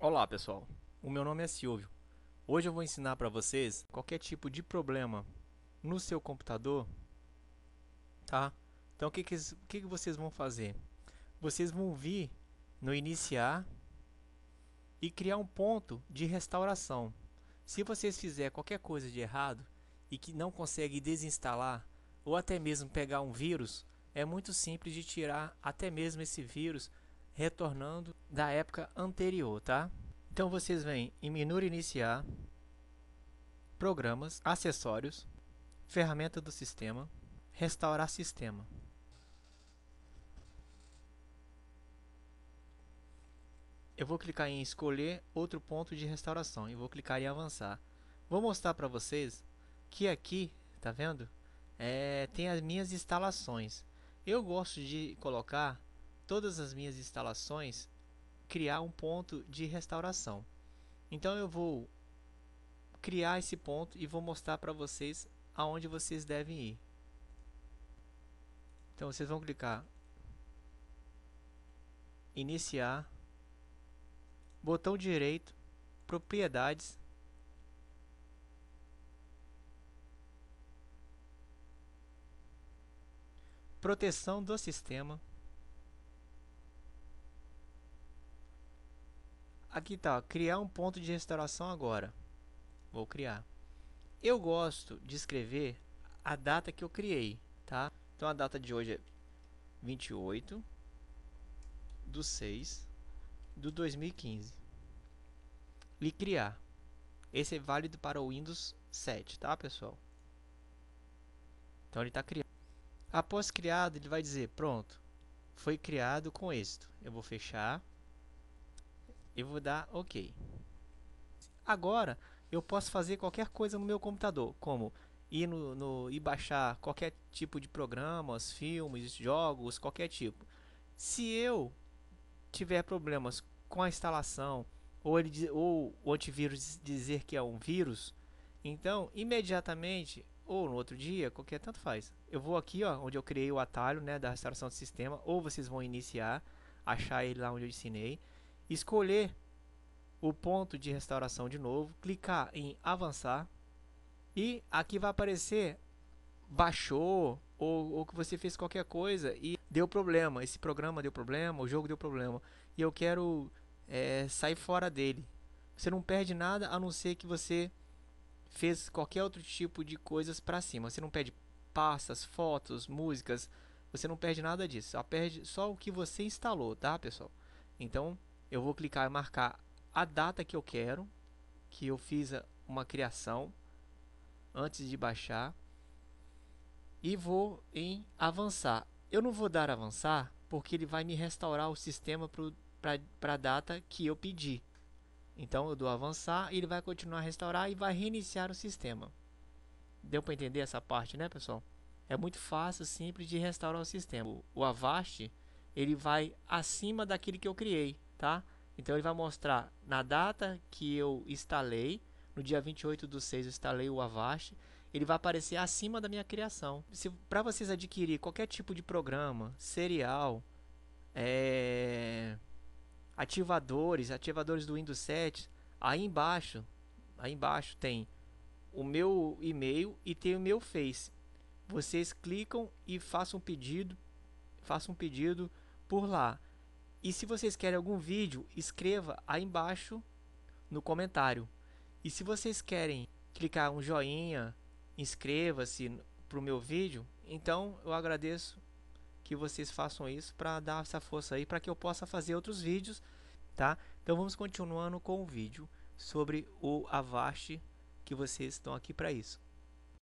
Olá pessoal, o meu nome é Silvio. Hoje eu vou ensinar para vocês qualquer tipo de problema no seu computador, tá? Então o que, que, que, que vocês vão fazer? Vocês vão vir no iniciar e criar um ponto de restauração. Se vocês fizerem qualquer coisa de errado e que não consegue desinstalar ou até mesmo pegar um vírus, é muito simples de tirar até mesmo esse vírus retornando da época anterior, tá? Então vocês vêm em menu iniciar, programas, acessórios, ferramenta do sistema, restaurar sistema. Eu vou clicar em escolher outro ponto de restauração e vou clicar em avançar. Vou mostrar para vocês que aqui, tá vendo? É, tem as minhas instalações. Eu gosto de colocar todas as minhas instalações criar um ponto de restauração. Então eu vou criar esse ponto e vou mostrar para vocês aonde vocês devem ir. Então vocês vão clicar iniciar botão direito propriedades proteção do sistema Aqui tá, ó, criar um ponto de restauração agora. Vou criar. Eu gosto de escrever a data que eu criei, tá? Então a data de hoje é 28 do 6 do 2015. E criar. Esse é válido para o Windows 7, tá, pessoal? Então ele está criado. Após criado, ele vai dizer, pronto, foi criado com êxito. Eu vou fechar e vou dar OK. Agora, eu posso fazer qualquer coisa no meu computador, como ir, no, no, ir baixar qualquer tipo de programas, filmes, jogos, qualquer tipo. Se eu tiver problemas com a instalação, ou, ele, ou o antivírus dizer que é um vírus, então imediatamente ou no outro dia, qualquer tanto faz. Eu vou aqui, ó, onde eu criei o atalho né, da restauração do sistema, ou vocês vão iniciar, achar ele lá onde eu ensinei escolher o ponto de restauração de novo, clicar em avançar e aqui vai aparecer baixou ou, ou que você fez qualquer coisa e deu problema, esse programa deu problema, o jogo deu problema e eu quero é, sair fora dele. Você não perde nada a não ser que você fez qualquer outro tipo de coisas para cima. Você não perde pastas, fotos, músicas, você não perde nada disso. Só perde só o que você instalou, tá, pessoal? Então, eu vou clicar e marcar a data que eu quero, que eu fiz uma criação antes de baixar e vou em avançar. Eu não vou dar avançar porque ele vai me restaurar o sistema para a data que eu pedi. Então eu dou avançar e ele vai continuar a restaurar e vai reiniciar o sistema. Deu para entender essa parte, né, pessoal? É muito fácil, simples de restaurar o sistema. O Avast, ele vai acima daquele que eu criei tá? Então ele vai mostrar na data que eu instalei, no dia 28 do 6 eu instalei o Avast, ele vai aparecer acima da minha criação. Para vocês adquirir qualquer tipo de programa, serial, é, ativadores, ativadores do Windows 7, aí embaixo, aí embaixo tem o meu e-mail e tem o meu Face. Vocês clicam e façam um pedido, façam um pedido por lá. E se vocês querem algum vídeo, escreva aí embaixo no comentário. E se vocês querem clicar um joinha, inscreva-se para o meu vídeo, então eu agradeço que vocês façam isso para dar essa força aí para que eu possa fazer outros vídeos, tá? Então vamos continuando com o vídeo sobre o Avast que vocês estão aqui para isso.